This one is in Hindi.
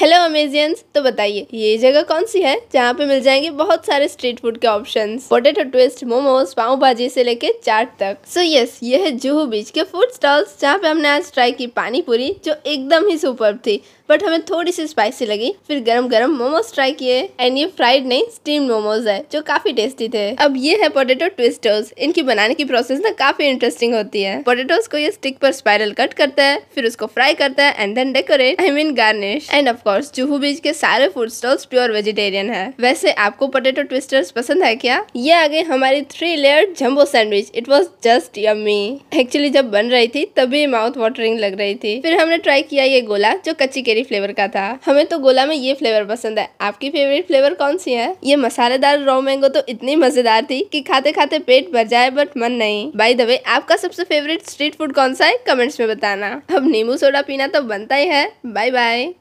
हेलो अमेजियंस तो बताइए ये जगह कौन सी है जहाँ पे मिल जाएंगे बहुत सारे स्ट्रीट फूड के option potato twist momos pav bhaji से लेके चाट तक सो so यस yes, ये है जूहू बीच के फूड स्टॉल्स जहाँ पे हमने आज ट्राई की पानी पूरी जो एकदम ही सुपर थी बट हमें थोड़ी सी स्पाइसी लगी फिर गरम गरम मोमोज ट्राई किए एंड ये फ्राइड नहीं स्टीम मोमोज है जो काफी टेस्टी थे अब ये है पोटेटो ट्विस्टर्स इनकी बनाने की प्रोसेस ना काफी इंटरेस्टिंग होती है पोटेटोज को ये स्टिक पर स्पाइरल कट करता है फिर उसको फ्राई करता है and then decorate I mean garnish and of of course Juhu beach के सारे फूड स्टॉल्स प्योर वेजिटेरियन है वैसे आपको पोटेटो ट्विस्टर्स पसंद है क्या ये आ गई हमारी three layer jumbo sandwich it was just yummy actually जब बन रही थी तभी माउथ वाटरिंग लग रही थी फिर हमने ट्राई किया ये गोला जो कच्ची केरी फ्लेवर का था हमें तो गोला में ये फ्लेवर पसंद है आपकी फेवरेट फ्लेवर कौन सी है ये मसालेदार रो मैंगो तो इतनी मजेदार थी कि खाते खाते पेट भर जाए बट मन नहीं बाई द वे आपका सबसे फेवरेट स्ट्रीट फूड कौन सा है कमेंट्स में बताना अब नींबू सोडा पीना तो बनता ही है बाय बाय